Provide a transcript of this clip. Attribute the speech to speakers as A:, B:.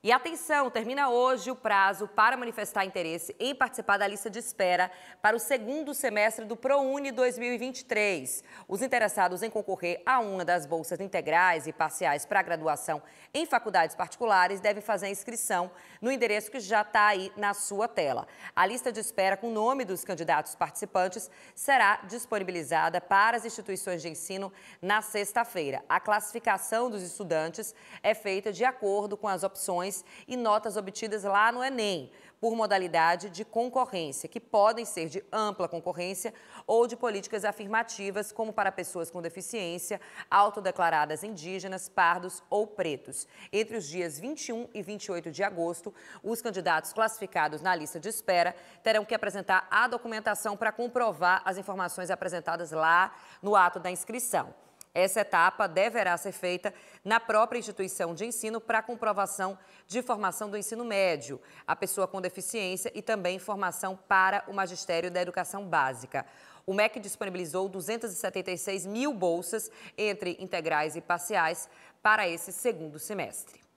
A: E atenção, termina hoje o prazo para manifestar interesse em participar da lista de espera para o segundo semestre do ProUni 2023. Os interessados em concorrer a uma das bolsas integrais e parciais para graduação em faculdades particulares devem fazer a inscrição no endereço que já está aí na sua tela. A lista de espera com o nome dos candidatos participantes será disponibilizada para as instituições de ensino na sexta-feira. A classificação dos estudantes é feita de acordo com as opções questões e notas obtidas lá no Enem, por modalidade de concorrência, que podem ser de ampla concorrência ou de políticas afirmativas, como para pessoas com deficiência, autodeclaradas indígenas, pardos ou pretos. Entre os dias 21 e 28 de agosto, os candidatos classificados na lista de espera terão que apresentar a documentação para comprovar as informações apresentadas lá no ato da inscrição. Essa etapa deverá ser feita na própria instituição de ensino para comprovação de formação do ensino médio, a pessoa com deficiência e também formação para o magistério da educação básica. O MEC disponibilizou 276 mil bolsas entre integrais e parciais para esse segundo semestre.